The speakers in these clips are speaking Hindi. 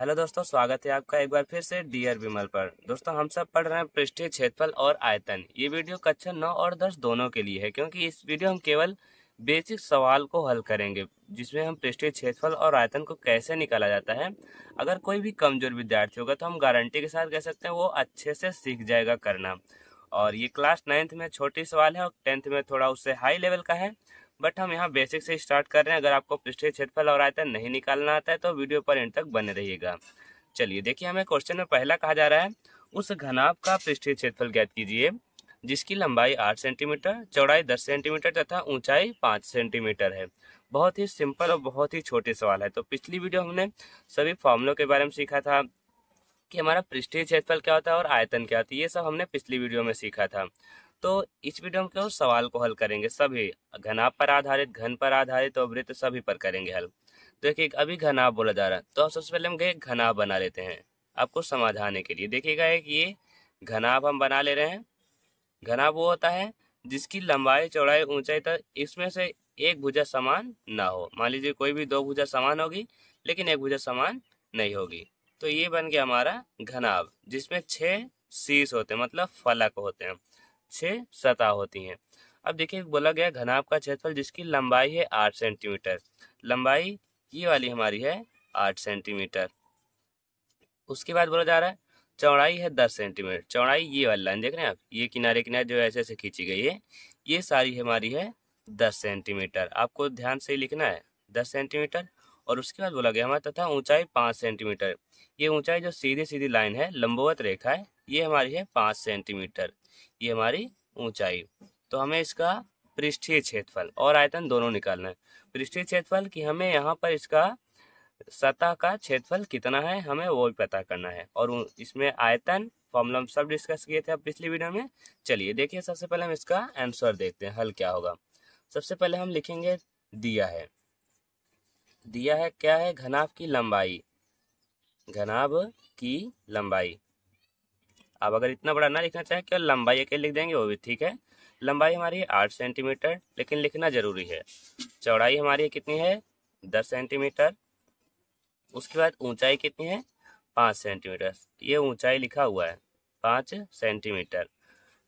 हेलो दोस्तों स्वागत है आपका एक बार फिर से डियर विमल पर दोस्तों हम सब पढ़ रहे हैं पृष्ठीय क्षेत्रफल और आयतन ये वीडियो कक्षा नौ और दस दोनों के लिए है क्योंकि इस वीडियो हम केवल बेसिक सवाल को हल करेंगे जिसमें हम पृष्ठीय क्षेत्रफल और आयतन को कैसे निकाला जाता है अगर कोई भी कमजोर विद्यार्थी होगा तो हम गारंटी के साथ कह सकते हैं वो अच्छे से सीख जाएगा करना और ये क्लास नाइन्थ में छोटी सवाल है और टेंथ में थोड़ा उससे हाई लेवल का है बट हम यहाँ बेसिक से स्टार्ट कर रहे हैं अगर आपको पृष्ठीय क्षेत्रफल और आयतन नहीं निकालना आता है तो वीडियो पर एंड तक बने रहिएगा चलिए देखिए हमें क्वेश्चन में पहला कहा जा रहा है उस घनाभ का पृष्ठीय क्षेत्रफल ज्ञात कीजिए जिसकी लंबाई आठ सेंटीमीटर चौड़ाई दस सेंटीमीटर तथा ऊंचाई पाँच सेंटीमीटर है बहुत ही सिंपल और बहुत ही छोटे सवाल है तो पिछली वीडियो हमने सभी फॉर्मुलों के बारे में सीखा था कि हमारा पृष्ठीय क्षेत्रफल क्या होता है और आयतन क्या होती है ये सब हमने पिछली वीडियो में सीखा था तो इस वीडियो में उस सवाल को हल करेंगे सभी घनाभ पर आधारित घन पर आधारित और वृत्त सभी पर करेंगे हल तो देखिए अभी घनाभ बोला जा रहा है तो सबसे पहले हम गए घनाभ बना लेते हैं आपको समाधान के लिए देखिएगा एक ये घनाभ हम बना ले रहे हैं घनाभ वो होता है जिसकी लंबाई चौड़ाई ऊंचाई तक इसमें से एक भुजा समान ना हो मान लीजिए कोई भी दो भुजा समान होगी लेकिन एक भुजा समान नहीं होगी तो ये बन गया हमारा घनाभ जिसमें छः शीश होते हैं मतलब फलक होते हैं छः सतह होती हैं अब देखिए बोला गया घनाभ का क्षेत्रफल जिसकी लंबाई है आठ सेंटीमीटर लंबाई ये वाली हमारी है आठ सेंटीमीटर उसके बाद बोला जा रहा है चौड़ाई है दस सेंटीमीटर चौड़ाई ये वाली लाइन देख रहे हैं आप ये किनारे किनारे जो ऐसे ऐसे खींची गई है ये सारी हमारी है दस सेंटीमीटर आपको ध्यान से लिखना है दस सेंटीमीटर और उसके बाद बोला गया हमारा तथा ऊंचाई पाँच सेंटीमीटर ये ऊंचाई जो सीधी सीधी लाइन है लंबवत रेखा है ये हमारी है पाँच सेंटीमीटर ये हमारी ऊंचाई तो हमें इसका पृष्ठीय क्षेत्रफल और आयतन दोनों निकालना है पृष्ठीय क्षेत्रफल कि हमें यहाँ पर इसका सतह का क्षेत्रफल कितना है हमें वो भी पता करना है और इसमें आयतन फॉर्मूला हम सब डिस्कस किए थे अब पिछली वीडियो में चलिए देखिए सबसे पहले हम इसका आंसर देखते हैं हल क्या होगा सबसे पहले हम लिखेंगे दिया है दिया है क्या है घनाभ की लंबाई घनाभ की लंबाई अब अगर इतना बड़ा ना लिखना चाहें क्या लंबाई अकेले लिख देंगे वो भी ठीक है लंबाई हमारी आठ सेंटीमीटर लेकिन लिखना जरूरी है चौड़ाई हमारी कितनी है दस सेंटीमीटर उसके बाद ऊंचाई कितनी है पाँच सेंटीमीटर ये ऊंचाई लिखा हुआ है पाँच सेंटीमीटर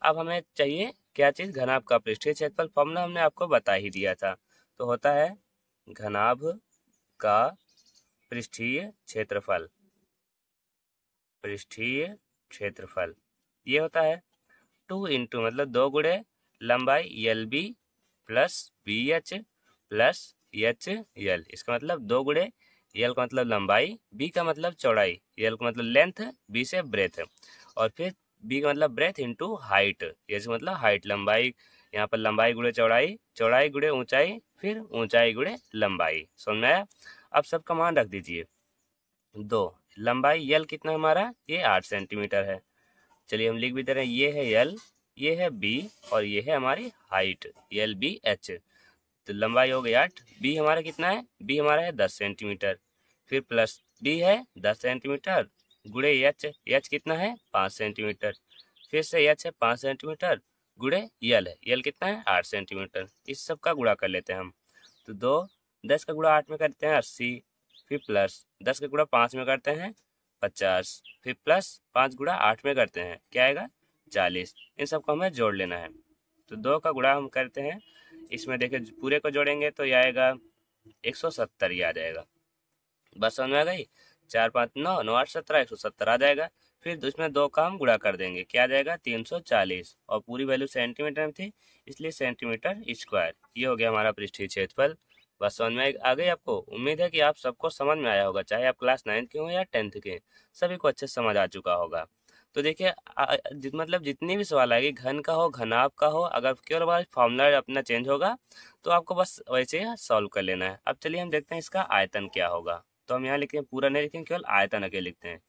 अब हमें चाहिए क्या चीज़ घनाभ का पृष्ठीय क्षेत्रफल फॉर्मूला हमने आपको बता ही दिया था तो होता है घनाभ का पृष्ठीय क्षेत्रफल पृष्ठीय क्षेत्रफल ये होता है टू इंटू मतलब दो गुड़े लंबाई L B plus B H plus H L इसका मतलब दो गुड़े एल का मतलब लंबाई बी का मतलब चौड़ाई एल का मतलब लेंथ बी से ब्रेथ और फिर बी का मतलब ब्रेथ इंटू हाइट ये मतलब हाइट लंबाई यहाँ पर लंबाई गुड़े चौड़ाई चौड़ाई गुड़े ऊंचाई फिर ऊंचाई गुड़े लंबाई समझ में आया अब सबका मान रख दीजिए दो लंबाई यल कितना हमारा ये आठ सेंटीमीटर है चलिए हम लिख भी दे रहे हैं ये है यल ये है बी और ये है हमारी हाइट यल बी एच तो लंबाई हो गई आठ बी हमारा कितना है बी हमारा है दस सेंटीमीटर फिर प्लस बी है दस सेंटीमीटर गुड़े एच एच कितना है पाँच सेंटीमीटर फिर से एच है पाँच सेंटीमीटर गुड़े यल है यल कितना है आठ सेंटीमीटर इस सब का गुड़ा कर लेते हैं हम तो दो दस का गुड़ा आठ में करते हैं अस्सी फिर प्लस दस का गुड़ा पाँच में करते हैं पचास फिर प्लस पाँच गुड़ा आठ में करते हैं क्या आएगा चालीस इन को हमें जोड़ लेना है तो दो का गुड़ा हम करते हैं इसमें देखिए पूरे को जोड़ेंगे तो यह आएगा एक सौ सत्तर ही आ जाएगा बस समझ में आ गई चार पाँच नौ नौ आठ सत्रह एक सौ सत्तर आ जाएगा फिर उसमें तो दो काम गुड़ा कर देंगे क्या जाएगा 340 और पूरी वैल्यू सेंटीमीटर में थी इसलिए सेंटीमीटर स्क्वायर ये हो गया हमारा पृष्ठीय क्षेत्रफल बस समझ में आ गई आपको उम्मीद है कि आप सबको समझ में आया होगा चाहे आप क्लास नाइन्थ के हों या टेंथ के सभी को अच्छे से समझ आ चुका होगा तो देखिए जित, मतलब जितनी भी सवाल आएगी घन का हो घनाभ का हो अगर केवल हमारा फॉर्मूला अपना चेंज होगा तो आपको बस वैसे ही सॉल्व कर लेना है अब चलिए हम देखते हैं इसका आयतन क्या होगा तो हम यहाँ लिखते हैं पूरा नहीं लिखेंगे केवल आयतन अकेले लिखते हैं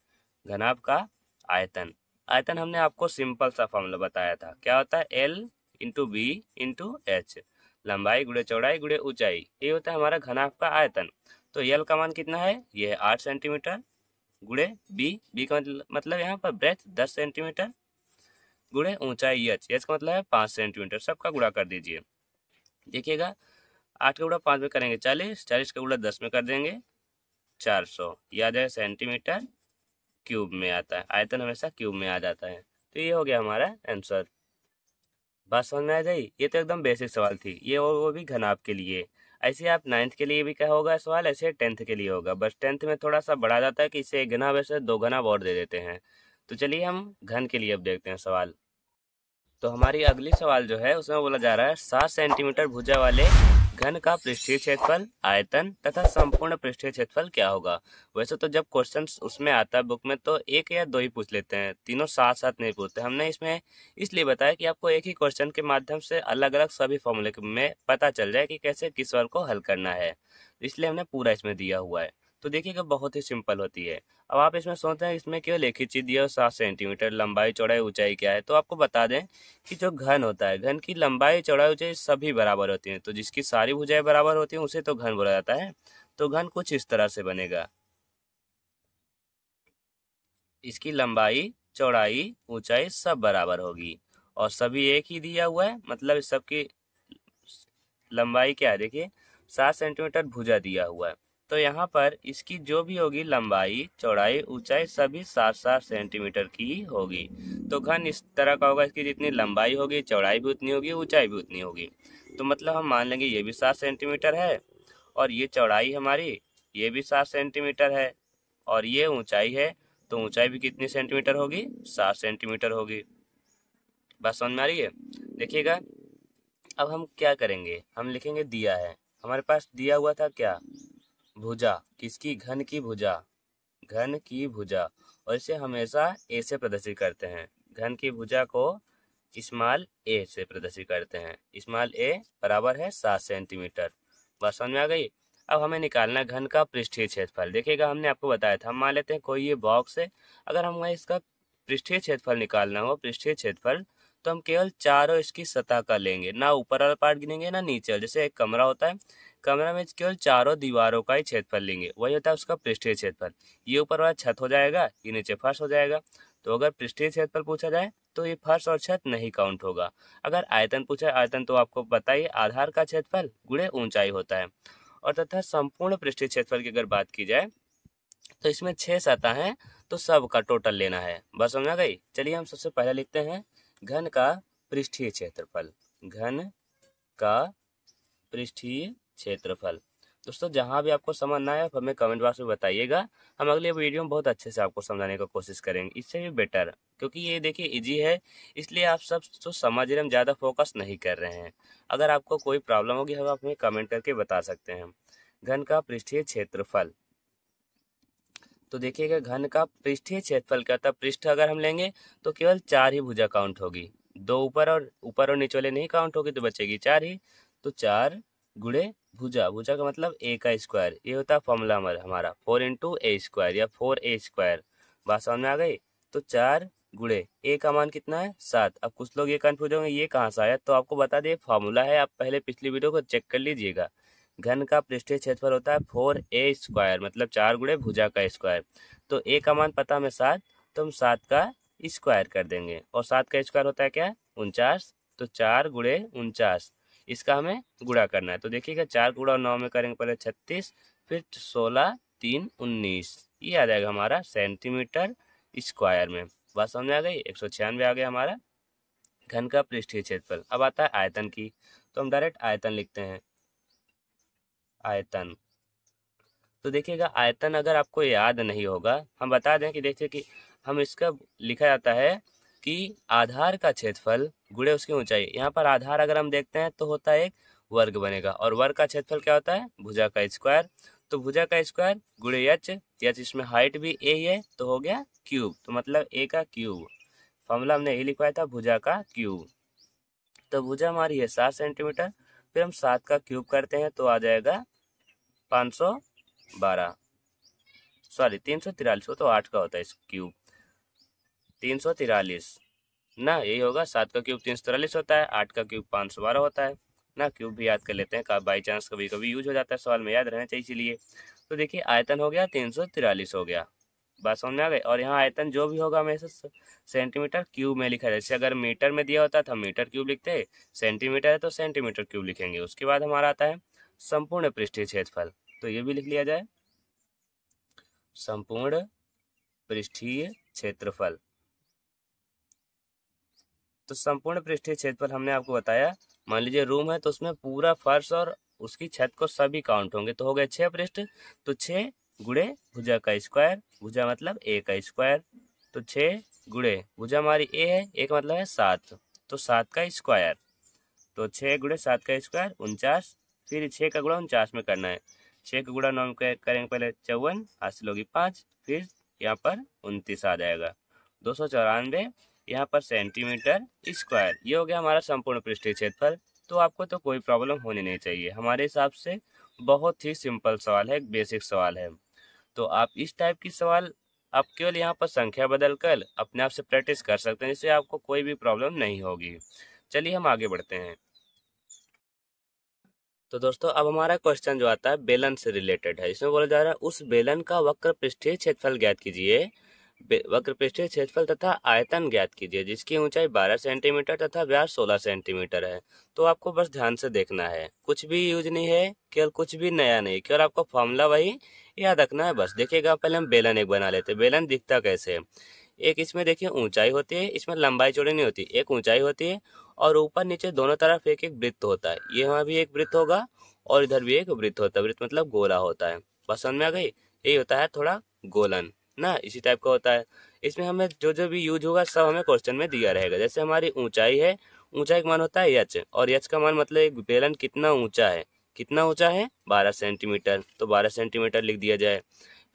घनाभ का आयतन आयतन हमने आपको सिंपल सा फॉर्मूला बताया था क्या होता है L into B into H लंबाई गुड़े चौड़ाई गुड़े ऊंचाई ये होता है हमारा घनाफ का आयतन तो एल का मान कितना है ये है आठ सेंटीमीटर गुड़े बी बी का मतलब-, मतलब यहाँ पर ब्रेथ दस सेंटीमीटर गुड़े ऊंचाई एच एच का मतलब है पाँच सेंटीमीटर सबका गुड़ा कर दीजिए देखिएगा आठ का गुड़ा पाँच में करेंगे चालीस चालीस का गुड़ा दस में कर देंगे चार सौ याद है सेंटीमीटर क्यूब में आता है आयतन हमेशा क्यूब में आ जाता है तो ये हो गया हमारा आंसर बात समझ में आ जाए ये तो एकदम बेसिक सवाल थी ये और वो भी घनाभ के लिए ऐसे आप नाइन्थ के लिए भी क्या होगा सवाल ऐसे टेंथ के लिए होगा बस टेंथ में थोड़ा सा बढ़ा जाता है कि इसे एक घना वैसे दो घना और दे देते हैं तो चलिए हम घन के लिए अब देखते हैं सवाल तो हमारी अगली सवाल जो है उसमें बोला जा रहा है सात सेंटीमीटर भुजा वाले घन का पृष्ठीय क्षेत्रफल आयतन तथा संपूर्ण पृष्ठीय क्षेत्रफल क्या होगा वैसे तो जब क्वेश्चन उसमें आता है बुक में तो एक या दो ही पूछ लेते हैं तीनों साथ साथ नहीं पूछते हमने इसमें इसलिए बताया कि आपको एक ही क्वेश्चन के माध्यम से अलग अलग सभी फॉर्मूले में पता चल जाए कि कैसे किस वर्ग को हल करना है इसलिए हमने पूरा इसमें दिया हुआ है तो देखिएगा बहुत ही सिंपल होती है अब आप इसमें सोचते हैं इसमें क्यों लेखित चीज़ दिया सात सेंटीमीटर लंबाई चौड़ाई ऊंचाई क्या है तो आपको बता दें कि जो घन होता है घन की लंबाई चौड़ाई ऊंचाई सभी बराबर होती हैं तो जिसकी सारी भुजाएं बराबर होती हैं उसे तो घन बोला जाता है तो घन कुछ इस तरह से बनेगा इसकी लंबाई चौड़ाई ऊंचाई सब बराबर होगी और सभी एक ही दिया हुआ है मतलब इस सबकी लंबाई क्या है देखिए सात सेंटीमीटर भुजा दिया हुआ है तो यहाँ पर इसकी जो भी होगी लंबाई चौड़ाई ऊंचाई सभी सात सात सेंटीमीटर की होगी तो घन इस तरह का होगा इसकी जितनी लंबाई होगी चौड़ाई भी उतनी होगी ऊंचाई भी उतनी होगी तो मतलब हम मान लेंगे ये भी सात सेंटीमीटर है और ये चौड़ाई हमारी ये भी सात सेंटीमीटर है और ये ऊंचाई है तो ऊंचाई भी कितनी सेंटीमीटर होगी सात सेंटीमीटर होगी बस समझ में आ रही है देखिएगा अब हम क्या करेंगे हम लिखेंगे दिया है हमारे पास दिया हुआ था क्या भुजा किसकी घन की भुजा घन की भुजा और इसे हमेशा ए से प्रदर्शित करते हैं घन की भुजा को स्मॉल ए से प्रदर्शित करते हैं स्मॉल ए बराबर है सात सेंटीमीटर बस समझ में आ गई अब हमें निकालना घन का पृष्ठीय क्षेत्रफल देखिएगा हमने आपको बताया था हम मान लेते हैं कोई ये बॉक्स है अगर हमें इसका पृष्ठीय क्षेत्रफल निकालना हो पृष्ठीय क्षेत्रफल तो हम केवल चारों इसकी सतह का लेंगे ना ऊपर वाला पार्ट गिनेंगे ना नीचे जैसे एक कमरा होता है कमरा में केवल चारों दीवारों का ही क्षेत्रफल लेंगे वही होता है उसका पृष्ठीय क्षेत्रफल ये ऊपर वाला छत हो जाएगा ये नीचे फर्श हो जाएगा तो अगर पृष्ठीय क्षेत्रफल पूछा जाए तो ये फर्श और छत नहीं काउंट होगा अगर आयतन पूछा आयतन तो आपको बताइए आधार का क्षेत्रफल गुड़े ऊंचाई होता है और तथा संपूर्ण पृष्ठीय क्षेत्रफल की अगर बात की जाए तो इसमें छह सतह हैं तो सब का टोटल लेना है बस समझ गई चलिए हम सबसे पहले लिखते हैं घन का पृष्ठीय क्षेत्रफल घन का पृष्ठीय क्षेत्रफल दोस्तों जहाँ भी आपको समझ ना आए आप हमें कमेंट बॉक्स में बताइएगा हम अगले वीडियो में बहुत अच्छे से आपको समझाने का कोशिश करेंगे इससे भी बेटर क्योंकि ये देखिए इजी है इसलिए आप सब तो समझ रहे हम ज़्यादा फोकस नहीं कर रहे हैं अगर आपको कोई प्रॉब्लम होगी हम आप हमें कमेंट करके बता सकते हैं घन का पृष्ठीय क्षेत्रफल तो देखिएगा घन का पृष्ठीय क्षेत्रफल क्या होता है पृष्ठ अगर हम लेंगे तो केवल चार ही भुजा काउंट होगी दो ऊपर और ऊपर और नीचे वाले नहीं काउंट होगी तो बचेगी चार ही तो चार गुड़े भुजा भुजा का मतलब ए का स्क्वायर ये होता है फॉर्मूला हमारा फोर इंटू ए स्क्वायर या फोर ए स्क्वायर बात समझ में आ गई तो चार गुड़े ए का मान कितना है सात अब कुछ लोग ये कन्फ्यूज होंगे ये कहाँ से आया तो आपको बता दें फॉर्मूला है आप पहले पिछली वीडियो को चेक कर लीजिएगा घन का पृष्ठीय क्षेत्रफल होता है फोर ए स्क्वायर मतलब चार गुड़े भुजा का स्क्वायर तो ए का मान पता हमें सात तो हम सात का स्क्वायर कर देंगे और सात का स्क्वायर होता है क्या उनचास तो चार गुड़े उनचास इसका हमें गुड़ा करना है तो देखिएगा चार गुड़ा नौ में करेंगे पहले छत्तीस फिर सोलह तीन उन्नीस ये आ जाएगा हमारा सेंटीमीटर स्क्वायर में बात समझ में आ गई एक सौ छियानवे आ गया हमारा घन का पृष्ठीय क्षेत्रफल अब आता है आयतन की तो हम डायरेक्ट आयतन लिखते हैं आयतन तो देखिएगा आयतन अगर आपको याद नहीं होगा हम बता दें कि देखिए कि हम इसका लिखा जाता है कि आधार का क्षेत्रफल गुड़े उसकी ऊंचाई यहाँ पर आधार अगर हम देखते हैं तो होता है एक वर्ग बनेगा और वर्ग का क्षेत्रफल क्या होता है भुजा का स्क्वायर तो भुजा का स्क्वायर गुड़े यच यच इसमें हाइट भी ए ही है तो हो गया क्यूब तो मतलब ए का क्यूब फॉर्मूला हमने ये लिखवाया था भुजा का क्यूब तो भुजा हमारी है सात सेंटीमीटर फिर हम सात का क्यूब करते हैं तो आ जाएगा पाँच बारह सॉरी तीन सौ तिरालीस वो तो आठ का होता है इस क्यूब तीन सौ तिरालीस ना यही होगा सात का क्यूब तीन सौ होता है आठ का क्यूब पाँच सौ बारह होता है ना क्यूब भी याद कर लेते हैं बाई चांस कभी कभी यूज हो जाता है सवाल में याद रहना चाहिए इसीलिए तो देखिए आयतन हो गया तीन सौ तिरालीस हो गया बात समझ में आ गई और यहाँ आयतन जो भी होगा हमें सेंटीमीटर क्यूब में लिखा जाए जैसे अगर मीटर में दिया होता तो हम मीटर क्यूब लिखते हैं सेंटीमीटर है तो सेंटीमीटर क्यूब लिखेंगे उसके बाद हमारा आता है संपूर्ण पृष्ठीय क्षेत्रफल तो ये भी लिख लिया जाए संपूर्ण पृष्ठीय क्षेत्रफल तो संपूर्ण पृष्ठीय क्षेत्रफल हमने आपको बताया मान लीजिए रूम है तो उसमें पूरा फर्श और उसकी छत को सभी काउंट होंगे तो हो गए छह पृष्ठ तो छः गुड़े भुजा का स्क्वायर भुजा मतलब ए का स्क्वायर तो छः गुड़े भुजा हमारी ए है एक मतलब है सात तो सात का स्क्वायर तो छः गुड़े सात का स्क्वायर उनचास फिर छः का गुड़ा उनचास में करना है छः का गुड़ा नौ करेंगे पहले चौवन हासिल होगी पाँच फिर यहाँ पर उनतीस आ जाएगा दो सौ चौरानवे यहाँ पर सेंटीमीटर स्क्वायर ये हो गया हमारा संपूर्ण पृष्ठीय क्षेत्रफल तो आपको तो कोई प्रॉब्लम होने नहीं चाहिए हमारे हिसाब से बहुत ही सिंपल सवाल है बेसिक सवाल है तो आप इस टाइप की सवाल आप केवल यहाँ पर संख्या बदल कर अपने आप से प्रैक्टिस कर सकते हैं इससे आपको कोई भी प्रॉब्लम नहीं होगी चलिए हम आगे बढ़ते हैं तो दोस्तों अब हमारा क्वेश्चन जो आता है बेलन से रिलेटेड है इसमें बोला जा रहा है उस बेलन का वक्र पृष्ठीय क्षेत्रफल ज्ञात कीजिए वक्र पृष्ठीय क्षेत्रफल तथा आयतन ज्ञात कीजिए जिसकी ऊंचाई 12 सेंटीमीटर तथा व्यास 16 सेंटीमीटर है तो आपको बस ध्यान से देखना है कुछ भी यूज नहीं है केवल कुछ भी नया नहीं केवल आपको फॉर्मूला वही याद रखना है बस देखिएगा पहले हम बेलन एक बना लेते बेलन दिखता कैसे एक इसमें देखिए ऊंचाई होती है इसमें लंबाई चौड़ी नहीं होती एक ऊंचाई होती है और ऊपर नीचे दोनों तरफ एक एक वृत्त होता है ये वहाँ भी एक वृत्त होगा और इधर भी एक वृत्त होता है वृत्त मतलब गोला होता है पसंद में आ गई यही होता है थोड़ा गोलन ना इसी टाइप का होता है इसमें हमें जो जो भी यूज होगा सब हमें क्वेश्चन में दिया रहेगा जैसे हमारी ऊंचाई है ऊंचाई का मान होता है यच और यच का मान मतलब एक बेलन कितना ऊंचा है कितना ऊंचा है बारह सेंटीमीटर तो बारह सेंटीमीटर लिख दिया जाए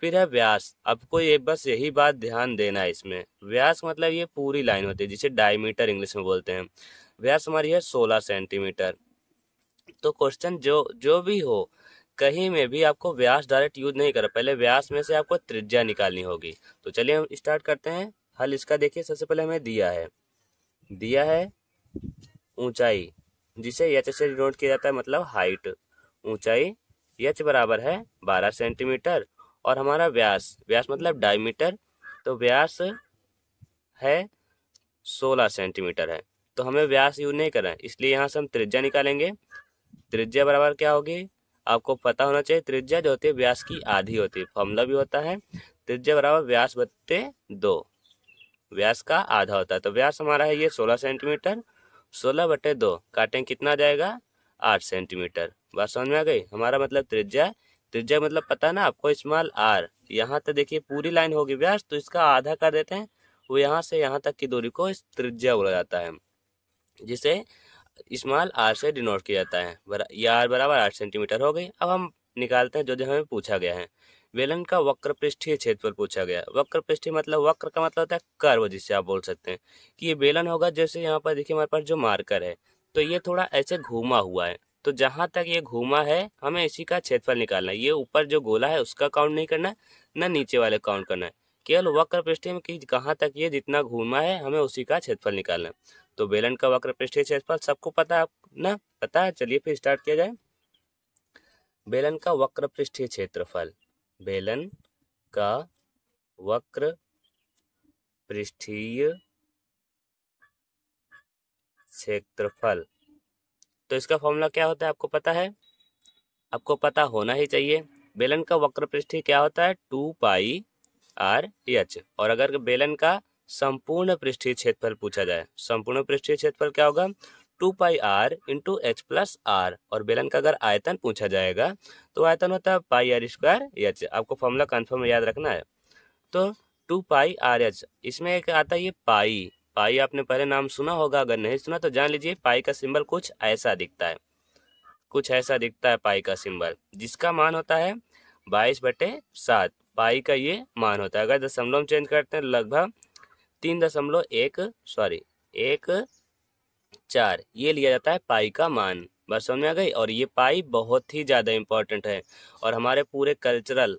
फिर है व्यास आपको ये बस यही बात ध्यान देना है इसमें व्यास मतलब ये पूरी लाइन होती है जिसे डायमीटर इंग्लिश में बोलते हैं व्यास हमारी है सोलह सेंटीमीटर तो क्वेश्चन जो जो भी हो कहीं में भी आपको व्यास डायरेक्ट यूज नहीं करा पहले व्यास में से आपको त्रिज्या निकालनी होगी तो चलिए हम स्टार्ट करते हैं हल इसका देखिए सबसे पहले हमें दिया है दिया है ऊंचाई जिसे यच से डिनोट किया जाता है मतलब हाइट ऊंचाई यच बराबर है बारह सेंटीमीटर और हमारा व्यास व्यास मतलब डायमीटर तो व्यास है सोलह सेंटीमीटर है तो हमें व्यास यूज नहीं करना है इसलिए यहाँ से हम त्रिज्या निकालेंगे त्रिज्या बराबर क्या होगी आपको पता होना चाहिए त्रिज्या जो होती है व्यास की आधी होती है फॉर्मूला भी होता है त्रिज्या बराबर व्यास बत्ते दो व्यास का आधा होता है तो व्यास हमारा है ये सोलह सेंटीमीटर सोलह बटे दो काटें कितना जाएगा आठ सेंटीमीटर बात समझ में आ गई हमारा मतलब त्रिज्या त्रिज्या मतलब पता ना आपको स्मॉल आर यहाँ तक देखिए पूरी लाइन होगी व्यास तो इसका आधा कर देते हैं वो यहाँ से यहाँ तक की दूरी को त्रिज्या बोला जाता है जिसे स्मॉल आर से डिनोट किया जाता है बरा, आर बराबर आठ सेंटीमीटर हो गई अब हम निकालते हैं जो जो हमें पूछा गया है वेलन का वक्र पृष्ठीय क्षेत्र पर पूछा गया वक्र पृष्ठीय मतलब वक्र का मतलब होता है कर्व जिससे आप बोल सकते हैं कि ये बेलन होगा जैसे यहाँ पर देखिए हमारे पास जो मार्कर है तो ये थोड़ा ऐसे घूमा हुआ है तो जहाँ तक ये घूमा है हमें इसी का क्षेत्रफल निकालना है ये ऊपर जो गोला है उसका काउंट नहीं करना है ना नीचे वाले काउंट करना है केवल वक्र पृष्ठी में कहाँ तक ये जितना घूमा है हमें उसी का क्षेत्रफल निकालना है तो बेलन का वक्र पृष्ठीय क्षेत्रफल सबको पता है ना पता है चलिए फिर स्टार्ट किया जाए बेलन का वक्र पृष्ठीय क्षेत्रफल बेलन का वक्र पृष्ठीय क्षेत्रफल तो इसका फॉर्मूला क्या होता है आपको पता है आपको पता होना ही चाहिए बेलन का वक्र पृष्ठीय क्या होता है टू पाई आर एच और अगर बेलन का संपूर्ण पृष्ठीय क्षेत्रफल पूछा जाए संपूर्ण पृष्ठीय क्षेत्रफल क्या होगा two pi R into H plus R और बेलन का अगर आयतन पूछा जाएगा तो आयतन होता है पाई आर स्क्वायर एच आपको फॉर्मूला कन्फर्म याद रखना है तो टू पाई आर एच इसमें एक आता है ये पाई पाई आपने पहले नाम सुना होगा अगर नहीं सुना तो जान लीजिए पाई का सिंबल कुछ ऐसा दिखता है कुछ ऐसा दिखता है पाई का सिंबल जिसका मान होता है बाईस बटे सात पाई का ये मान होता है अगर दशमलव चेंज करते हैं लगभग तीन दशमलव एक सॉरी एक चार ये लिया जाता है पाई का मान बस समझ में आ गई और ये पाई बहुत ही ज़्यादा इम्पॉर्टेंट है और हमारे पूरे कल्चरल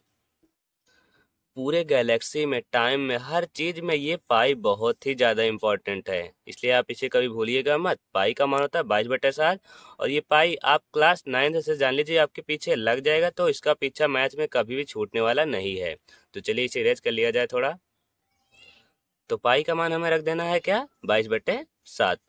पूरे गैलेक्सी में टाइम में हर चीज़ में ये पाई बहुत ही ज़्यादा इम्पॉर्टेंट है इसलिए आप इसे कभी भूलिएगा मत पाई का मान होता है बाईस बटे सात और ये पाई आप क्लास नाइन्थ से जान लीजिए आपके पीछे लग जाएगा तो इसका पीछा मैथ में कभी भी छूटने वाला नहीं है तो चलिए इसे रेज कर लिया जाए थोड़ा तो पाई का मान हमें रख देना है क्या बाईस बटे सात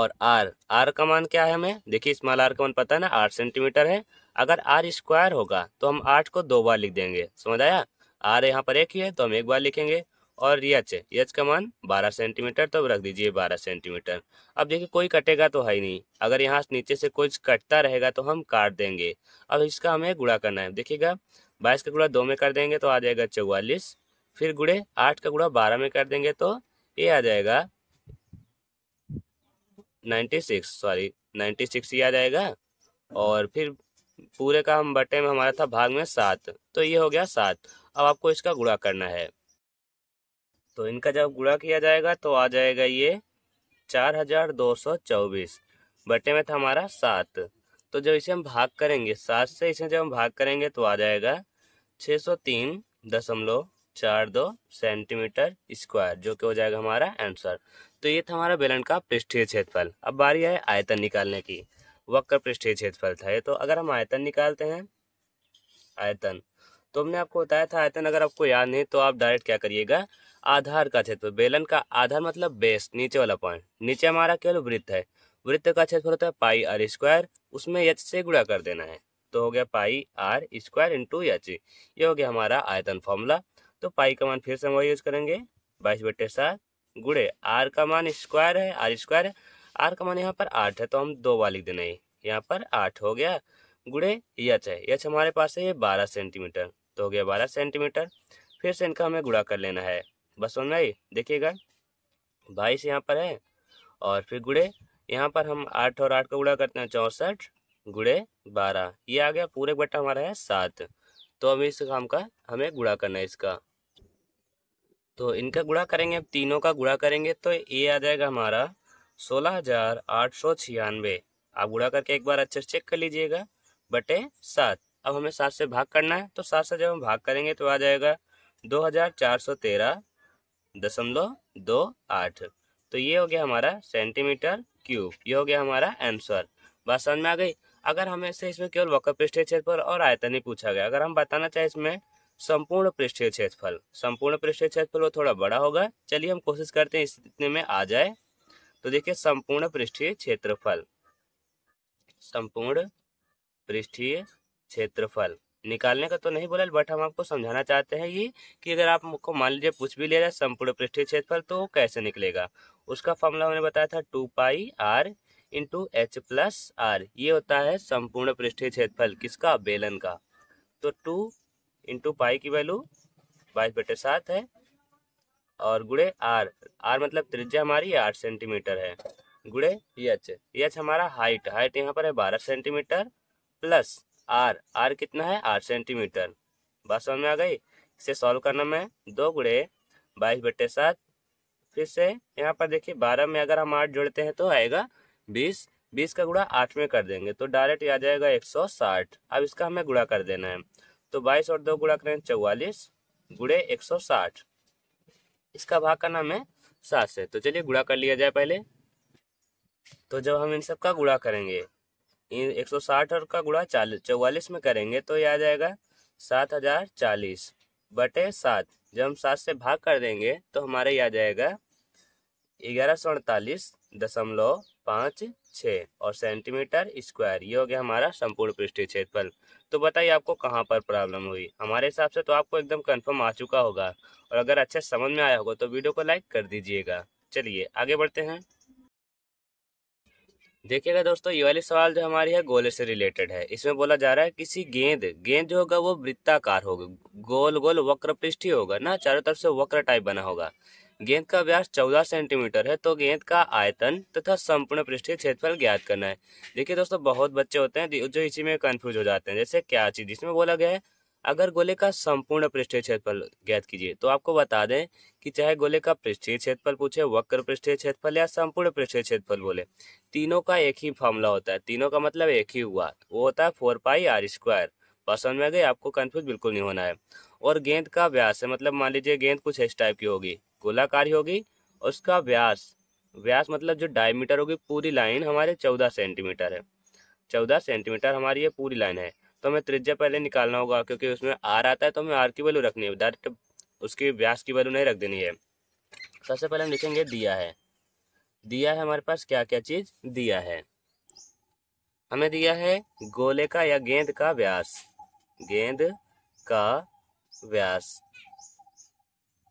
और आर आर का मान क्या है हमें देखिए स्मॉल आर का मान पता है ना आठ सेंटीमीटर है अगर आर स्क्वायर होगा तो हम आठ को दो बार लिख देंगे समझ आया आर यहाँ पर एक ही है तो हम एक बार लिखेंगे और यच यच का मान बारह सेंटीमीटर तो रख दीजिए बारह सेंटीमीटर अब देखिए कोई कटेगा तो है ही नहीं अगर यहाँ नीचे से कुछ कटता रहेगा तो हम काट देंगे अब इसका हमें गुड़ा करना है देखिएगा बाईस का गुड़ा दो में कर देंगे तो आ जाएगा चौवालीस फिर गुड़े आठ का गुड़ा बारह में कर देंगे तो ये आ जाएगा ninety six sorry ninety six ही आ जाएगा और फिर पूरे का हम बटे में हमारा था भाग में सात तो ये हो गया सात अब आपको इसका गुड़ा करना है तो इनका जब गुड़ा किया जाएगा तो आ जाएगा ये चार हजार दो सौ चौबीस बटे में था हमारा सात तो जब इसे हम भाग करेंगे सात से इसे जब हम भाग करेंगे तो आ जाएगा छः सौ तीन दशमलव चार दो सेंटीमीटर स्क्वायर जो कि हो जाएगा हमारा आंसर तो ये था हमारा बेलन का पृष्ठीय क्षेत्रफल अब बारी है आयतन निकालने की वक्र पृष्ठीय क्षेत्रफल था ये तो अगर हम आयतन निकालते हैं आयतन तो हमने आपको बताया था आयतन अगर आपको याद नहीं तो आप डायरेक्ट क्या करिएगा आधार का क्षेत्रफल बेलन का आधार मतलब बेस नीचे वाला पॉइंट नीचे हमारा केवल वृत्त है वृत्त का क्षेत्रफल होता है पाई आर स्क्वायर उसमें यच से गुड़ा कर देना है तो हो गया pi R square into H ये हो गया हमारा आयतन फॉर्मूला तो पाई का मान फिर से हम वही यूज करेंगे बाईस बटे सात गुड़े आर का मान स्क्वायर है आर स्क्वायर है आर का मान यहाँ पर आठ है तो हम दो बार लिख देना है यहाँ पर आठ हो गया गुड़े यच है यच हमारे पास है ये बारह सेंटीमीटर तो हो गया बारह सेंटीमीटर फिर से इनका हमें गुड़ा कर लेना है बस सुन में देखिएगा बाईस यहाँ पर है और फिर गुड़े यहाँ पर हम आठ और आठ का गुड़ा करते हैं चौंसठ गुड़े बारह ये आ गया पूरे बट्टा हमारा है सात तो अभी इस काम का हमें गुड़ा करना है इसका तो इनका गुड़ा करेंगे अब तीनों का गुड़ा करेंगे तो ये आ जाएगा हमारा सोलह हजार आठ सौ छियानवे आप गुड़ा करके एक बार अच्छे से चेक कर लीजिएगा बटे सात अब हमें सात से भाग करना है तो सात से जब हम भाग करेंगे तो आ जाएगा दो हजार चार सौ तेरह दशमलव दो आठ तो ये हो गया हमारा सेंटीमीटर क्यूब ये हो गया हमारा आंसर बात समझ में आ गई अगर हमें से इसमें केवल वक्र पृष्ठ क्षेत्र पर और आयतन ही पूछा गया अगर हम बताना चाहें इसमें संपूर्ण पृष्ठीय क्षेत्रफल संपूर्ण पृष्ठीय क्षेत्रफल वो थोड़ा बड़ा होगा चलिए हम कोशिश करते हैं इतने में आ जाए तो देखिए संपूर्ण पृष्ठीय क्षेत्रफल संपूर्ण पृष्ठीय क्षेत्रफल निकालने का तो नहीं बोला बट हम आपको समझाना चाहते हैं ये कि अगर आपको मान लीजिए पूछ भी लिया जाए संपूर्ण पृष्ठीय क्षेत्रफल तो कैसे निकलेगा उसका फॉर्मूला हमने बताया था two pi R into H plus R ये होता है संपूर्ण पृष्ठीय क्षेत्रफल किसका बेलन का तो टू इंटू पाई की वैल्यू बाईस बटे सात है और गुड़े आर आर मतलब त्रिज्या हमारी आठ सेंटीमीटर है गुड़े एच एच हमारा हाइट हाइट यहाँ पर है बारह सेंटीमीटर प्लस आर आर कितना है आठ सेंटीमीटर बात समझ में आ गई इसे सॉल्व करना में दो गुड़े बाईस बटे सात फिर से यहाँ पर देखिए बारह में अगर हम आठ जोड़ते हैं तो आएगा बीस बीस का गुड़ा आठ में कर देंगे तो डायरेक्ट आ जाएगा एक सौ साठ अब इसका हमें गुड़ा कर देना है तो बाईस और दो गुड़ा करें चौवालीस गुड़े एक सौ साठ इसका भाग का नाम है सात से तो चलिए गुड़ा कर लिया जाए पहले तो जब हम इन सब का गुड़ा करेंगे इन एक सौ साठ और का गुड़ा चालीस चौवालीस में करेंगे तो ये आ जाएगा सात हजार चालीस बटे सात जब हम सात से भाग कर देंगे तो हमारे ये आ जाएगा ग्यारह सौ अड़तालीस दशमलव पाँच छः और सेंटीमीटर स्क्वायर ये हो गया हमारा संपूर्ण पृष्ठीय क्षेत्रफल तो बताइए आपको कहाँ पर प्रॉब्लम हुई हमारे हिसाब से तो आपको एकदम कन्फर्म आ चुका होगा और अगर अच्छे समझ में आया होगा तो वीडियो को लाइक कर दीजिएगा चलिए आगे बढ़ते हैं देखिएगा दोस्तों ये वाली सवाल जो हमारी है गोले से रिलेटेड है इसमें बोला जा रहा है किसी गेंद गेंद जो होगा वो वृत्ताकार होगा गोल गोल वक्र पृष्ठी होगा ना चारों तरफ से वक्र टाइप बना होगा गेंद का व्यास 14 सेंटीमीटर है तो गेंद का आयतन तथा संपूर्ण पृष्ठीय क्षेत्रफल ज्ञात करना है देखिए दोस्तों बहुत बच्चे होते हैं जो इसी में कन्फ्यूज हो जाते हैं जैसे क्या चीज़ इसमें बोला गया है अगर गोले का संपूर्ण पृष्ठीय क्षेत्रफल ज्ञात कीजिए तो आपको बता दें कि चाहे गोले का पृष्ठीय क्षेत्रफल पूछे वक्र पृष्ठीय क्षेत्रफल या संपूर्ण पृष्ठीय क्षेत्रफल बोले तीनों का एक ही फॉर्मूला होता है तीनों का मतलब एक ही हुआ वो होता है फोर पाई आर स्क्वायर पसंद में गए आपको कन्फ्यूज बिल्कुल नहीं होना है और गेंद का व्यास है मतलब मान लीजिए गेंद कुछ इस टाइप की होगी गोलाकार होगी उसका व्यास व्यास मतलब जो डायमीटर होगी पूरी लाइन हमारे चौदह सेंटीमीटर है चौदह सेंटीमीटर हमारी ये पूरी लाइन है तो हमें त्रिज्या पहले निकालना होगा क्योंकि उसमें आर आता है तो हमें आर की वैल्यू रखनी है डायरेक्ट उसकी व्यास की वैल्यू नहीं रख देनी है सबसे पहले हम लिखेंगे दिया है दिया है हमारे पास क्या क्या चीज़ दिया है हमें दिया है गोले का या गेंद का व्यास गेंद का व्यास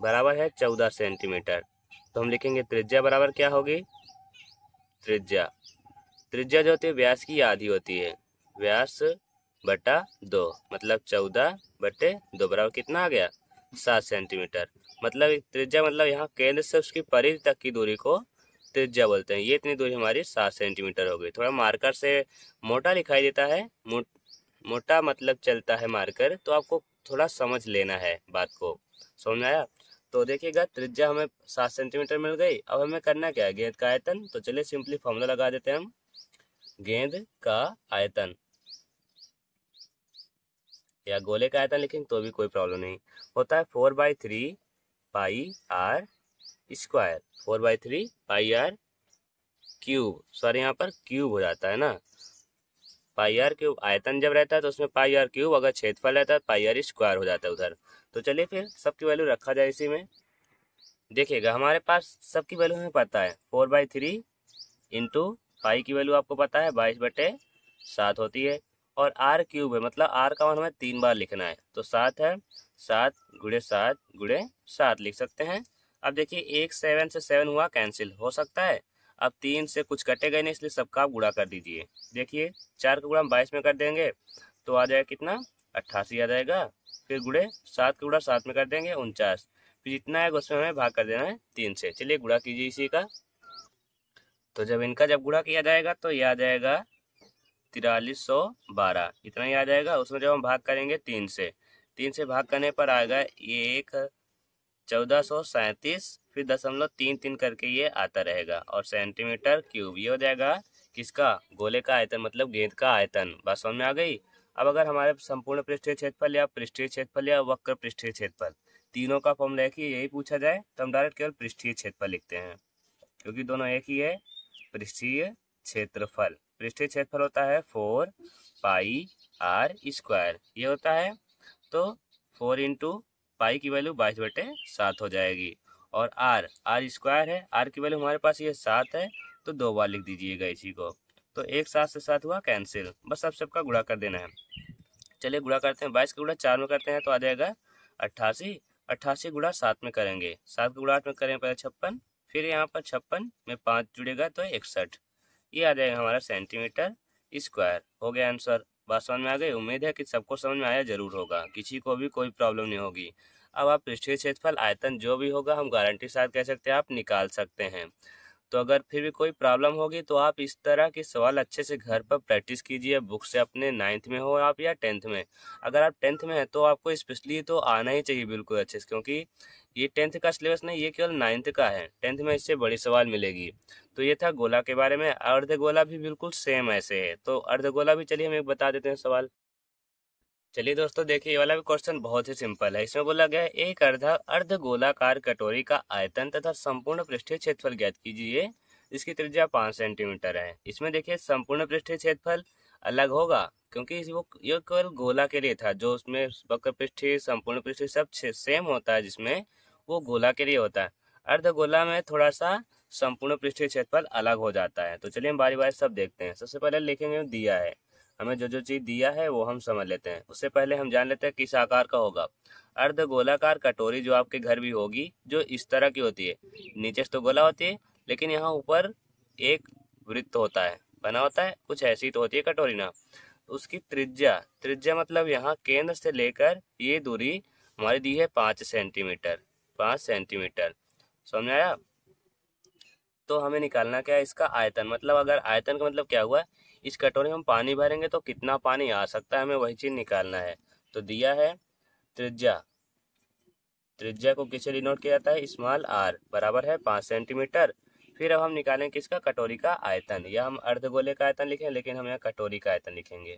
बराबर है चौदह सेंटीमीटर तो हम लिखेंगे त्रिज्या बराबर क्या होगी त्रिज्या त्रिज्या जो होती है व्यास की आधी होती है व्यास बटा दो मतलब चौदह बटे दो बराबर कितना आ गया सात सेंटीमीटर मतलब त्रिज्या मतलब यहाँ केंद्र से उसकी परिधि तक की दूरी को त्रिज्या बोलते हैं ये इतनी दूरी हमारी सात सेंटीमीटर हो गई थोड़ा मार्कर से मोटा लिखाई देता है मो, मोटा मतलब चलता है मार्कर तो आपको थोड़ा समझ लेना है बात को समझ आया तो देखिएगा त्रिज्या हमें सात सेंटीमीटर मिल गई अब हमें करना क्या है गेंद का आयतन तो चलिए सिंपली फॉर्मूला लगा देते हैं हम गेंद का आयतन या गोले का आयतन लिखेंगे तो भी कोई प्रॉब्लम नहीं होता है four by three pi R square four by three pi R cube sorry यहाँ पर क्यूब हो जाता है ना पाई आर क्यूब आयतन जब रहता है तो उसमें पाई आर क्यूब अगर क्षेत्रफल रहता है पाई आर स्क्वायर हो जाता है उधर तो चलिए फिर सबकी वैल्यू रखा जाए इसी में देखिएगा हमारे पास सबकी वैल्यू हमें पता है four by three into five की वैल्यू आपको पता है बाईस बटे सात होती है और आर क्यूब है मतलब आर का मान हमें तीन बार लिखना है तो सात है सात गुड़े सात गुड़े सात लिख सकते हैं अब देखिए एक सेवन से सेवन हुआ कैंसिल हो सकता है अब तीन से कुछ कटे गए नहीं इसलिए सबका आप गुड़ा कर दीजिए देखिए चार का गुड़ा हम बाईस में कर देंगे तो आ जाएगा कितना अट्ठासी आ जाएगा फिर गुड़े सात गुड़ा सात में कर देंगे उनचास फिर जितना है उसमें हमें भाग कर देना है तीन से चलिए गुड़ा कीजिए इसी का तो जब इनका जब गुड़ा किया जाएगा तो यह आ जाएगा तिरालीस सौ बारह इतना ही आ जाएगा उसमें जब हम भाग करेंगे तीन से तीन से भाग करने पर आएगा ये एक चौदह सौ सैंतीस फिर दशमलव तीन तीन करके ये आता रहेगा और सेंटीमीटर क्यूब ये हो जाएगा किसका गोले का आयतन मतलब गेंद का आयतन बात समझ में आ गई अब अगर हमारे संपूर्ण पृष्ठीय क्षेत्रफल या पृष्ठीय क्षेत्रफल या वक्र पृष्ठीय क्षेत्रफल तीनों का फॉर्म लेके यही पूछा जाए तो हम डायरेक्ट केवल पृष्ठीय क्षेत्रफल लिखते हैं क्योंकि दोनों एक ही है पृष्ठीय क्षेत्रफल पृष्ठीय क्षेत्रफल होता है फोर पाई आर स्क्वायर ये होता है तो फोर इंटू पाई की वैल्यू बाईस बटे सात हो जाएगी और आर आर स्क्वायर है आर की वैल्यू हमारे पास ये सात है तो दो बार लिख दीजिएगा इसी को तो एक साथ से सात हुआ कैंसिल बस आप सबका गुड़ा कर देना है चलिए गुड़ा करते हैं बाईस का गुड़ा चार में करते हैं तो आ जाएगा अट्ठासी अट्ठासी गुड़ा सात में करेंगे सात का गुड़ा आठ में करेंगे पहले छप्पन फिर यहाँ पर छप्पन में पाँच जुड़ेगा तो इकसठ ये आ जाएगा हमारा सेंटीमीटर स्क्वायर हो गया आंसर बात समझ में आ गई उम्मीद है कि सबको समझ में आया जरूर होगा किसी को भी कोई प्रॉब्लम नहीं होगी अब आप पृष्ठीय क्षेत्रफल आयतन जो भी होगा हम गारंटी के साथ कह सकते हैं आप निकाल सकते हैं तो अगर फिर भी कोई प्रॉब्लम होगी तो आप इस तरह के सवाल अच्छे से घर पर प्रैक्टिस कीजिए बुक से अपने नाइन्थ में हो आप या टेंथ में अगर आप टेंथ में हैं तो आपको स्पेशली तो आना ही चाहिए बिल्कुल अच्छे से क्योंकि ये टेंथ का सिलेबस नहीं ये केवल नाइन्थ का है टेंथ में इससे बड़ी सवाल मिलेगी तो ये था गोला के बारे में अर्धगोला भी बिल्कुल सेम ऐसे है तो अर्धगोला भी चलिए हम एक बता देते हैं सवाल चलिए दोस्तों देखिए ये वाला भी क्वेश्चन बहुत ही सिंपल है इसमें बोला गया है एक अर्धा अर्ध गोलाकार कटोरी का आयतन तथा संपूर्ण पृष्ठीय क्षेत्रफल ज्ञात कीजिए इसकी त्रिज्या पांच सेंटीमीटर है इसमें देखिए संपूर्ण पृष्ठीय क्षेत्रफल अलग होगा क्योंकि वो ये केवल गोला के लिए था जो उसमें वक्र पृष्ठीय संपूर्ण पृष्ठ सब सेम होता है जिसमें वो गोला के लिए होता है अर्ध गोला में थोड़ा सा संपूर्ण पृष्ठीय क्षेत्रफल अलग हो जाता है तो चलिए हम बारी बारी सब देखते हैं सबसे पहले लिखेंगे दिया है हमें जो जो चीज दिया है वो हम समझ लेते हैं उससे पहले हम जान लेते हैं किस आकार का होगा अर्ध गोलाकार कटोरी जो आपके घर भी होगी जो इस तरह की होती है नीचे से तो गोला होती है लेकिन यहाँ ऊपर एक वृत्त होता है बना होता है कुछ ऐसी तो होती है कटोरी ना उसकी त्रिज्या त्रिज्या मतलब यहाँ केंद्र से लेकर ये दूरी हमारी दी है पाँच सेंटीमीटर पाँच सेंटीमीटर समझ आया तो हमें निकालना क्या है इसका आयतन मतलब अगर आयतन का मतलब क्या हुआ इस कटोरी में पानी भरेंगे तो कितना पानी आ सकता है हमें वही चीज़ निकालना है तो दिया है त्रिज्या त्रिज्या को किसे डिनोट किया जाता है स्मॉल आर बराबर है पाँच सेंटीमीटर फिर अब हम निकालेंगे किसका कटोरी का आयतन या हम अर्ध गोले का आयतन लिखें लेकिन हम यहाँ कटोरी का आयतन लिखेंगे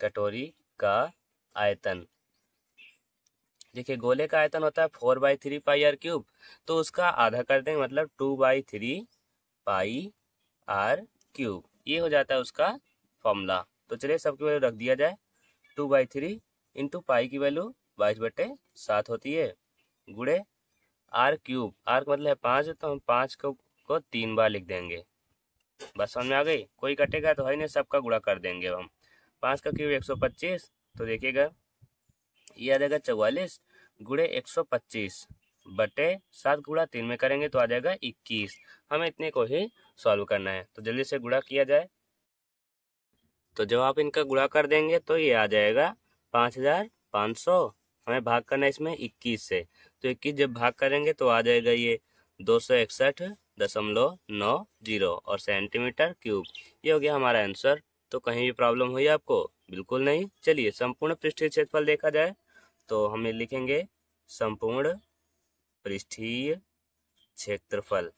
कटोरी का आयतन देखिए गोले का आयतन होता है four by three pi R cube तो उसका आधा कर देंगे मतलब two by three pi R cube ये हो जाता है उसका फॉर्मूला तो चलिए सबकी वैल्यू रख दिया जाए two by three into pi की वैल्यू बाईस बटे सात होती है गुड़े आर क्यूब आर का मतलब है पाँच तो हम पाँच को, को तीन बार लिख देंगे बस समझ में आ गई कोई कटेगा तो भाई नहीं सबका गुड़ा कर देंगे हम पाँच का क्यूब एक सौ पच्चीस तो देखिएगा ये आ जाएगा चौवालीस गुड़े एक सौ पच्चीस बटे सात गुड़ा तीन में करेंगे तो आ जाएगा इक्कीस हमें इतने को ही सॉल्व करना है तो जल्दी से गुड़ा किया जाए तो जब आप इनका गुड़ा कर देंगे तो ये आ जाएगा पाँच हज़ार पाँच सौ हमें भाग करना है इसमें इक्कीस से तो इक्कीस जब भाग करेंगे तो आ जाएगा ये दो सौ इकसठ दशमलव नौ जीरो और सेंटीमीटर क्यूब ये हो गया हमारा आंसर तो कहीं भी प्रॉब्लम हुई आपको बिल्कुल नहीं चलिए संपूर्ण पृष्ठीय क्षेत्रफल देखा जाए तो हमें लिखेंगे संपूर्ण पृष्ठीय क्षेत्रफल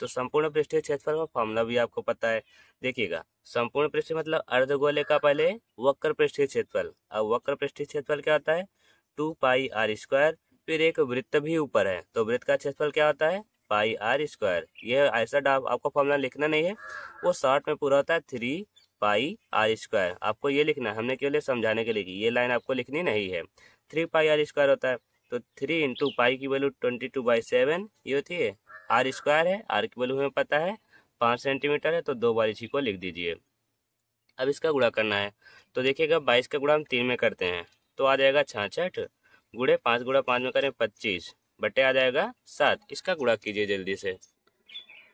तो संपूर्ण पृष्ठीय क्षेत्रफल का फॉर्मूला भी आपको पता है देखिएगा संपूर्ण पृष्ठ मतलब अर्धगोले का पहले वक्र पृष्ठीय क्षेत्रफल अब वक्र पृष्ठीय क्षेत्रफल क्या होता है टू पाई आर स्क्वायर फिर एक वृत्त भी ऊपर है तो वृत्त का क्षेत्रफल क्या होता है पाई आर स्क्वायर यह ऐसा आप, आपको फॉर्मूला लिखना नहीं है वो शॉर्ट में पूरा होता है थ्री पाई आर स्क्वायर आपको ये लिखना है हमने केवल समझाने के लिए ये लाइन आपको लिखनी नहीं है थ्री पाई आर स्क्वायर होता है तो थ्री इंटू पाई की value twenty two by seven ये होती है आर स्क्वायर है आर की वैल्यू हमें पता है पाँच सेंटीमीटर है तो दो बार इसी को लिख दीजिए अब इसका गुड़ा करना है तो देखिएगा बाईस का गुड़ा हम तीन में करते हैं तो आ जाएगा छाछठ गुड़े पाँच गुड़ा पाँच में करें पच्चीस बटे आ जाएगा सात इसका गुड़ा कीजिए जल्दी से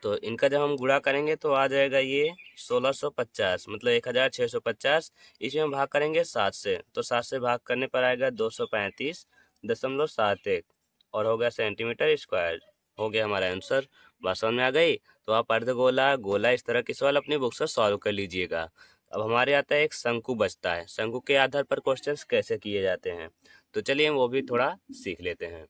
तो इनका जब हम गुड़ा करेंगे तो आ जाएगा ये सोलह सौ पचास मतलब एक हज़ार छः सौ पचास इसमें हम भाग करेंगे सात से तो सात से भाग करने पर आएगा दो सौ पैंतीस दशमलव सात एक और होगा सेंटीमीटर स्क्वायर हो गया हमारा आंसर बात समझ में आ गई तो आप अर्धगोला गोला इस तरह के सवाल अपनी बुक से सॉल्व कर लीजिएगा अब हमारे आता है एक शंकु बचता है शंकु के आधार पर क्वेश्चंस कैसे किए जाते हैं तो चलिए वो भी थोड़ा सीख लेते हैं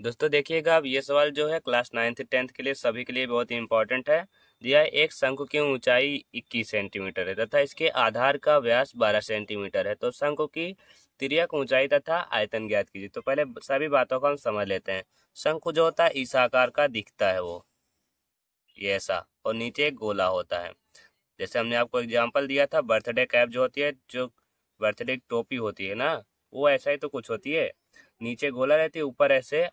दोस्तों देखिएगा अब ये सवाल जो है क्लास नाइन्थ टेंथ के लिए सभी के लिए बहुत ही इंपॉर्टेंट है दिया है एक शंकु की ऊंचाई 21 सेंटीमीटर है तथा इसके आधार का व्यास 12 सेंटीमीटर है तो शंकु की तिरक ऊंचाई तथा आयतन ज्ञात कीजिए तो पहले सभी बातों को हम समझ लेते हैं शंकु जो होता है ईसाकार का दिखता है वो ये ऐसा और नीचे एक गोला होता है जैसे हमने आपको एग्जाम्पल दिया था बर्थडे कैप जो होती है जो बर्थडे टोपी होती है ना वो ऐसा ही तो कुछ होती है नीचे गोला रहती है ऊपर ऐसे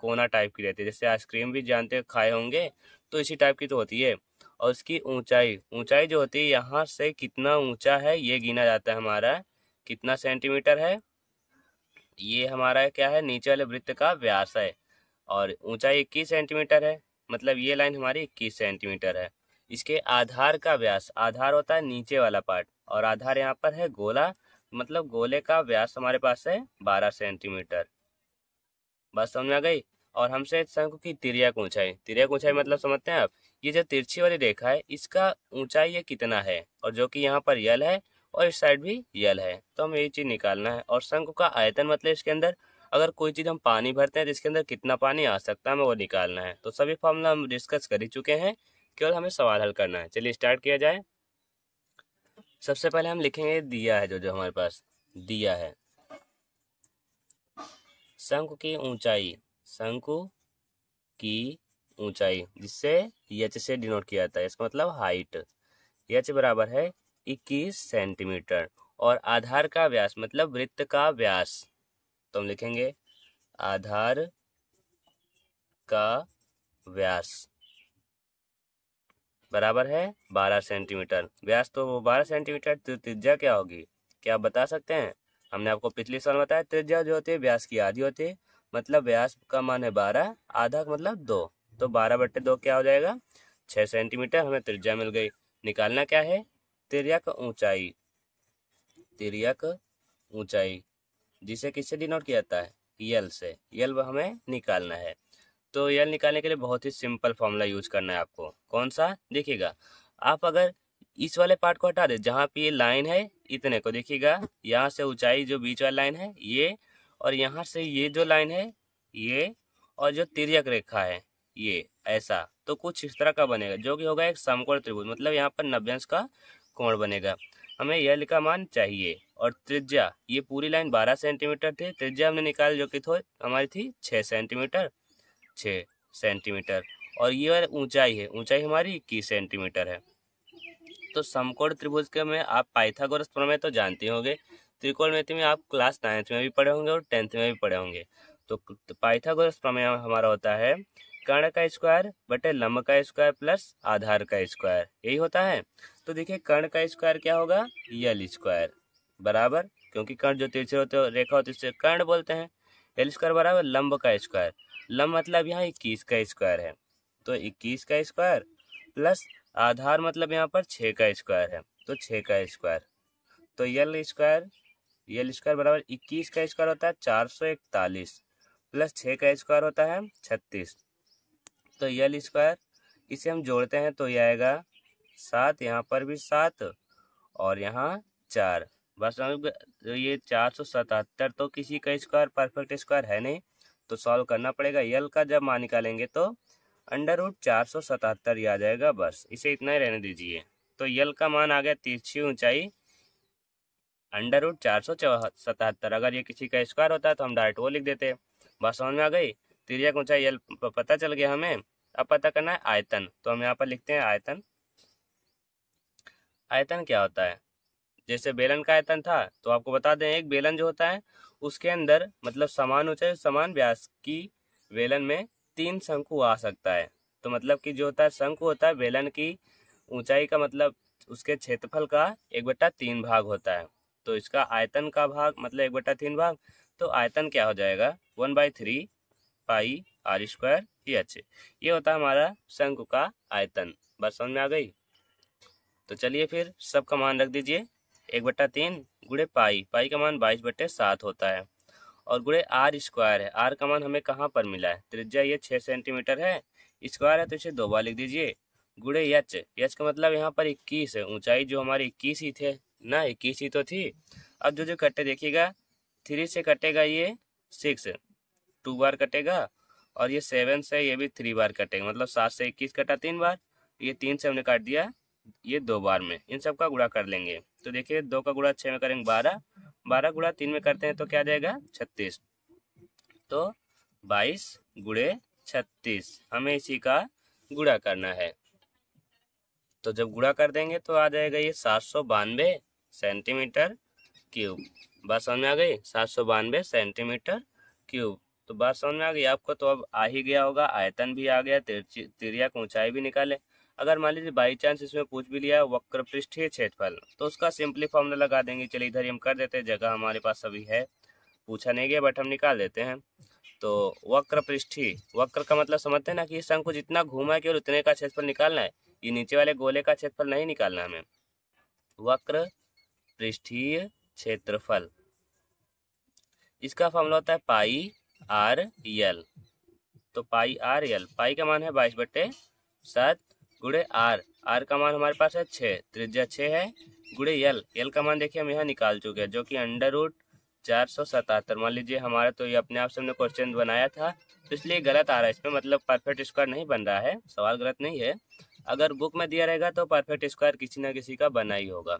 कोना टाइप की रहती है जैसे आइसक्रीम भी जानते खाए होंगे तो इसी टाइप की तो होती है और उसकी ऊंचाई ऊंचाई जो होती है यहाँ से कितना ऊंचा है ये गिना जाता है हमारा कितना सेंटीमीटर है ये हमारा क्या है नीचे वाले वृत्त का व्यास है और ऊंचाई इक्कीस सेंटीमीटर है मतलब ये लाइन हमारी इक्कीस सेंटीमीटर है इसके आधार का व्यास आधार होता है नीचे वाला पार्ट और आधार यहाँ पर है गोला मतलब गोले का व्यास हमारे पास है बारह सेंटीमीटर बस समझ में आ गई और हमसे शंकु की तिरक ऊंचाई तिरक ऊंचाई मतलब समझते हैं आप ये जो तिरछी वाली रेखा है इसका ऊंचाई ये कितना है और जो कि यहाँ पर यल है और इस साइड भी यल है तो हमें ये चीज़ निकालना है और शंकु का आयतन मतलब इसके अंदर अगर कोई चीज़ हम पानी भरते हैं तो इसके अंदर कितना पानी आ सकता है हमें वो निकालना है तो सभी फॉर्मूला हम डिस्कस कर ही चुके हैं केवल हमें सवाल हल करना है चलिए स्टार्ट किया जाए सबसे पहले हम लिखेंगे दिया है जो जो हमारे पास दिया है शंकु की ऊंचाई शंकु की ऊंचाई जिससे यच से डिनोट किया जाता है इसका मतलब हाइट यच बराबर है 21 सेंटीमीटर और आधार का व्यास मतलब वृत्त का व्यास तो हम लिखेंगे आधार का व्यास बराबर है 12 सेंटीमीटर व्यास तो वो 12 सेंटीमीटर तो त्रिज्या क्या होगी क्या आप बता सकते हैं हमने आपको पिछले साल बताया त्रिज्या जो होती है व्यास की आधी होती है मतलब व्यास का मान है बारह आधा मतलब दो तो बारह बट्टे दो क्या हो जाएगा छः सेंटीमीटर हमें त्रिज्या मिल गई निकालना क्या है तिरक ऊंचाई तिरक ऊंचाई जिसे किससे डिनोट किया जाता है यल से यल हमें निकालना है तो यल निकालने के लिए बहुत ही सिंपल फॉर्मूला यूज करना है आपको कौन सा देखिएगा आप अगर इस वाले पार्ट को हटा दे जहाँ पे ये लाइन है इतने को देखिएगा यहाँ से ऊंचाई जो बीच वाली लाइन है ये और यहाँ से ये जो लाइन है ये और जो तिरक रेखा है ये ऐसा तो कुछ इस तरह का बनेगा जो कि होगा एक समकोण त्रिभुज मतलब यहाँ पर नब्बे अंश का कोण बनेगा हमें यल का मान चाहिए और त्रिज्या ये पूरी लाइन बारह सेंटीमीटर थी त्रिज्या हमने निकाल जो कि थो हमारी थी 6 सेंटीमीटर छः सेंटीमीटर और ये ऊंचाई है ऊंचाई हमारी इक्कीस सेंटीमीटर है तो समकोण त्रिभुज के में आप पाइथागोरस प्रमेय तो जानते होंगे त्रिकोणमिति में आप क्लास नाइन्थ में भी पढ़े होंगे और टेंथ में भी पढ़े होंगे तो पाइथागोरस प्रमेय हमारा होता है कर्ण का स्क्वायर बटे लम्ब का स्क्वायर प्लस आधार का स्क्वायर यही होता है तो देखिए कर्ण का स्क्वायर क्या होगा यल स्क्वायर बराबर क्योंकि कर्ण जो तिरछे होते हो रेखा होती है कर्ण बोलते हैं यल स्क्वायर बराबर लंब का स्क्वायर लंब मतलब यहाँ इक्कीस का स्क्वायर है तो इक्कीस का स्क्वायर प्लस आधार मतलब यहाँ पर छः का स्क्वायर है तो छः का स्क्वायर तो यल स्क्वायर यल स्क्वायर बराबर इक्कीस का स्क्वायर होता है चार सौ इकतालीस प्लस छः का स्क्वायर होता है छत्तीस तो यल स्क्वायर इसे हम जोड़ते हैं तो यह आएगा सात यहाँ पर भी सात और यहाँ चार बस तो ये चार सौ सतहत्तर तो किसी का स्क्वायर परफेक्ट स्क्वायर है नहीं तो सॉल्व करना पड़ेगा यल का जब मान निकालेंगे तो अंडर रूट चार सौ सतहत्तर ही आ जाएगा बस इसे इतना ही रहने दीजिए तो यल का मान आ गया तिरछी ऊंचाई अंडर रूट चार सौ सतहत्तर अगर ये किसी का स्क्वायर होता है तो हम डायरेक्ट वो लिख देते बस समझ में आ गई तिरिया ऊंचाई यल पता चल गया हमें अब पता करना है आयतन तो हम यहाँ पर लिखते हैं आयतन आयतन क्या होता है जैसे बेलन का आयतन था तो आपको बता दें एक बेलन जो होता है उसके अंदर मतलब समान ऊंचाई समान व्यास की बेलन में तीन शंकु आ सकता है तो मतलब कि जो होता है शंकु होता है बेलन की ऊंचाई का मतलब उसके क्षेत्रफल का एक बट्टा तीन भाग होता है तो इसका आयतन का भाग मतलब एक बट्टा तीन भाग तो आयतन क्या हो जाएगा one by three pi R square ई एच ये होता है हमारा शंकु का आयतन बस समझ में आ गई तो चलिए फिर सब का मान रख दीजिए एक बट्टा तीन गुड़े पाई पाई का मान बाईस बट्टे सात होता है और गुड़े आर स्क्वायर है आर का मान हमें कहाँ पर मिला है त्रिज्या ये छः सेंटीमीटर है स्क्वायर है तो इसे दो बार लिख दीजिए गुड़े यच यच का मतलब यहाँ पर इक्कीस है ऊंचाई जो हमारी इक्कीस ही थे ना इक्कीस ही तो थी अब जो जो कट्टे देखिएगा थ्री से कटेगा ये सिक्स टू बार कटेगा और ये सेवन से ये भी थ्री बार कटेंगे मतलब सात से इक्कीस कटा तीन बार ये तीन से हमने काट दिया ये दो बार में इन सब का गुड़ा कर लेंगे तो देखिए दो का गुड़ा छः में करेंगे बारह बारह गुड़ा तीन में करते हैं तो क्या जाएगा छत्तीस तो बाईस गुड़े छत्तीस हमें इसी का गुड़ा करना है तो जब गुड़ा कर देंगे तो आ जाएगा ये सात सौ बानवे सेंटीमीटर क्यूब बात समझ में आ गई सात सौ बानवे सेंटीमीटर क्यूब तो बात समझ में आ गई आपको तो अब आ ही गया होगा आयतन भी आ गया तिरिया की ऊंचाई भी निकाले अगर मान लीजिए बाई चांस इसमें पूछ भी लिया वक्र पृष्ठीय क्षेत्रफल तो उसका सिंपली फॉर्मूला लगा देंगे चलिए इधर हम कर देते हैं जगह हमारे पास अभी है पूछा नहीं गया बट हम निकाल देते हैं तो वक्र पृष्ठी वक्र का मतलब समझते हैं ना कि इस को जितना घूमा है केवल उतने का क्षेत्रफल निकालना है ये नीचे वाले गोले का क्षेत्रफल नहीं निकालना हमें वक्र पृष्ठीय क्षेत्रफल इसका फॉर्मूला होता है पाई आर एल तो पाई आर एल पाई का मान है बाईस बट्टे सात गुड़े आर आर का मान हमारे पास है छः त्रिज्या छः है गुड़े एल एल का मान देखिए हम यहाँ निकाल चुके हैं जो कि अंडर रूट चार सौ सतहत्तर मान लीजिए हमारा तो ये अपने आप से हमने क्वेश्चन बनाया था तो इसलिए गलत आ रहा है इसमें मतलब परफेक्ट स्क्वायर नहीं बन रहा है सवाल गलत नहीं है अगर बुक में दिया रहेगा तो परफेक्ट स्क्वायर किसी ना किसी का बना ही होगा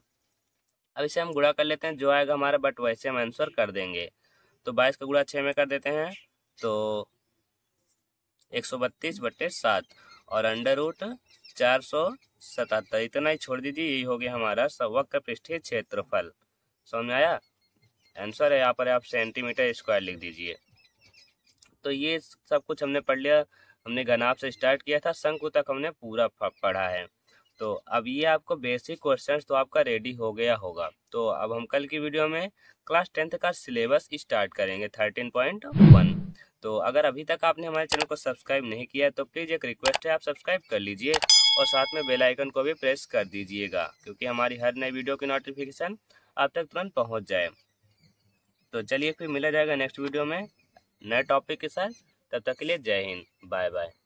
अब इसे हम गुड़ा कर लेते हैं जो आएगा हमारा बट वैसे हम आंसर कर देंगे तो बाईस का गुड़ा छः में कर देते हैं तो एक सौ बत्तीस बट्टे सात और अंडर रूट चार सौ सतहत्तर इतना ही छोड़ दीजिए यही हो गया हमारा सवक्र पृष्ठीय क्षेत्रफल समझ में आया आंसर है यहाँ पर आप सेंटीमीटर स्क्वायर लिख दीजिए तो ये सब कुछ हमने पढ़ लिया हमने घनाभ से स्टार्ट किया था शंकु तक हमने पूरा पढ़ा है तो अब ये आपको बेसिक क्वेश्चन तो आपका रेडी हो गया होगा तो अब हम कल की वीडियो में क्लास टेंथ का सिलेबस स्टार्ट करेंगे थर्टीन पॉइंट वन तो अगर अभी तक आपने हमारे चैनल को सब्सक्राइब नहीं किया तो प्लीज़ एक रिक्वेस्ट है आप सब्सक्राइब कर लीजिए और साथ में बेल आइकन को भी प्रेस कर दीजिएगा क्योंकि हमारी हर नई वीडियो की नोटिफिकेशन आप तक तुरंत पहुंच जाए तो चलिए फिर मिला जाएगा नेक्स्ट वीडियो में नए टॉपिक के साथ तब तक के लिए जय हिंद बाय बाय